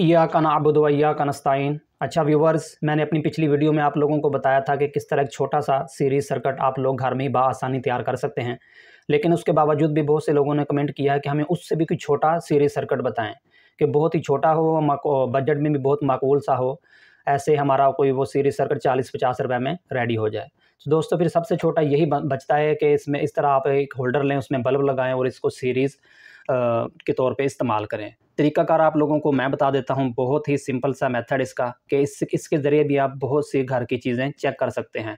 या का नाबुद या का नस्ताइन अच्छा व्यूवर्स मैंने अपनी पिछली वीडियो में आप लोगों को बताया था कि किस तरह एक छोटा सा सीरीज सर्किट आप लोग घर में ही बसानी तैयार कर सकते हैं लेकिन उसके बावजूद भी बहुत से लोगों ने कमेंट किया है कि हमें उससे भी कोई छोटा सीरीज सर्किट बताएं कि बहुत ही छोटा हो बजट में भी बहुत माकूल सा हो ऐसे हमारा कोई वो सीरीज सर्किट चालीस पचास रुपये में रेडी हो जाए तो दोस्तों फिर सबसे छोटा यही बचता है कि इसमें इस तरह आप एक होल्डर लें उसमें बल्ब लगाएँ और इसको सीरीज़ के तौर पर इस्तेमाल करें तरीकाकार आप लोगों को मैं बता देता हूँ बहुत ही सिंपल सा मेथड इसका कि इस इसके ज़रिए भी आप बहुत सी घर की चीज़ें चेक कर सकते हैं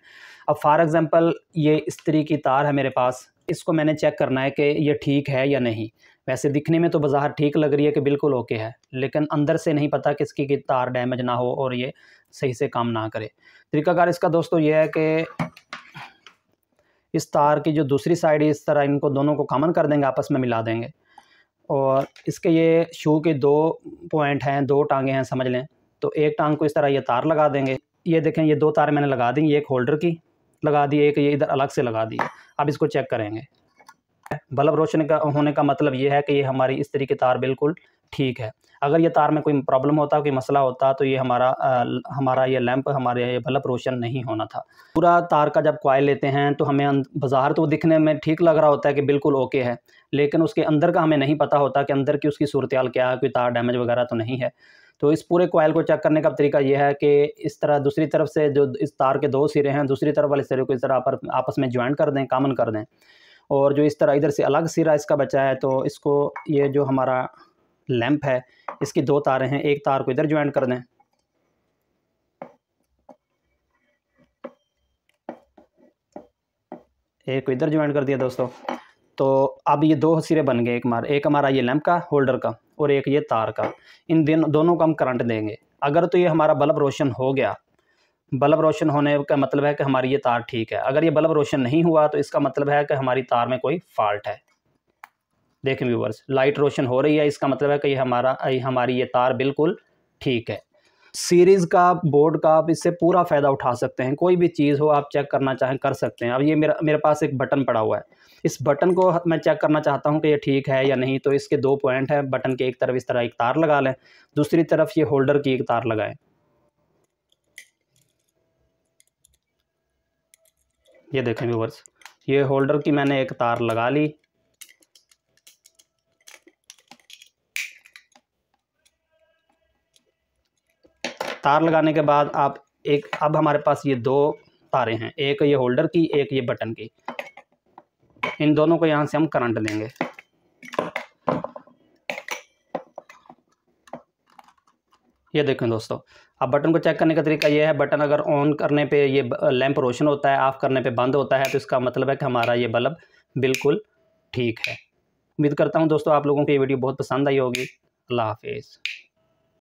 अब फॉर एग्ज़ाम्पल ये इस्त्री की तार है मेरे पास इसको मैंने चेक करना है कि ये ठीक है या नहीं वैसे दिखने में तो बाजार ठीक लग रही है कि बिल्कुल ओके है लेकिन अंदर से नहीं पता कि इसकी तार डैमेज ना हो और ये सही से काम ना करे तरीकाकार इसका दोस्तों ये है कि इस तार की जो दूसरी साइड है इस तरह इनको दोनों को कॉमन कर देंगे आपस में मिला देंगे और इसके ये शू के दो पॉइंट हैं दो टांगे हैं समझ लें तो एक टांग को इस तरह ये तार लगा देंगे ये देखें ये दो तार मैंने लगा दी एक होल्डर की लगा दी एक ये इधर अलग से लगा दी अब इसको चेक करेंगे बल्ब रोशन का होने का मतलब ये है कि ये हमारी इस तरीके तार बिल्कुल ठीक है अगर ये तार में कोई प्रॉब्लम होता कोई मसला होता तो ये हमारा आ, हमारा ये लैंप हमारे ये बल्ब रोशन नहीं होना था पूरा तार का जब क्वाइल लेते हैं तो हमें अं, बाजार तो दिखने में ठीक लग रहा होता है कि बिल्कुल ओके है लेकिन उसके अंदर का हमें नहीं पता होता कि अंदर की उसकी सूरत क्या है कोई तार डैमेज वगैरह तो नहीं है तो इस पूरे कोयल को चेक करने का तरीका यह है कि इस तरह दूसरी तरफ से जो इस तार के दो सिरे हैं दूसरी तरफ वाले सिरे को इस तरह आप, आपस में ज्वाइन कर दें कामन कर दें और जो इस तरह इधर से अलग सिरा इसका बचा है तो इसको ये जो हमारा लैंप है इसकी दो तारें हैं एक तार को इधर ज्वाइंट कर दें एक को इधर ज्वाइंट कर दिया दोस्तों तो अब ये दो सिरे बन गए एक मार एक हमारा ये लैंप का होल्डर का और एक ये तार का इन दिन दोनों को हम करंट देंगे अगर तो ये हमारा बल्ब रोशन हो गया बल्ब रोशन होने का मतलब है कि हमारी ये तार ठीक है अगर ये बल्ब रोशन नहीं हुआ तो इसका मतलब है कि हमारी तार में कोई फॉल्ट है देखें व्यूवर्स लाइट रोशन हो रही है इसका मतलब है कि ये हमारा ये हमारी ये तार बिल्कुल ठीक है सीरीज़ का बोर्ड का आप इससे पूरा फ़ायदा उठा सकते हैं कोई भी चीज़ हो आप चेक करना चाहें कर सकते हैं अब ये मेरा मेरे पास एक बटन पड़ा हुआ है इस बटन को मैं चेक करना चाहता हूँ कि ये ठीक है या नहीं तो इसके दो पॉइंट हैं बटन के एक तरफ इस तरह एक तार लगा लें दूसरी तरफ ये होल्डर की एक तार लगाएं ये देखें व्यूवर्स ये होल्डर की मैंने एक तार लगा ली तार लगाने के बाद आप एक अब हमारे पास ये दो तारे हैं एक ये होल्डर की एक ये बटन की इन दोनों को यहाँ से हम करंट देंगे ये देखें दोस्तों अब बटन को चेक करने का तरीका ये है बटन अगर ऑन करने पे ये लैंप रोशन होता है ऑफ़ करने पे बंद होता है तो इसका मतलब है कि हमारा ये बल्ब बिल्कुल ठीक है उम्मीद करता हूँ दोस्तों आप लोगों को ये वीडियो बहुत पसंद आई होगी अल्लाह हाफिज़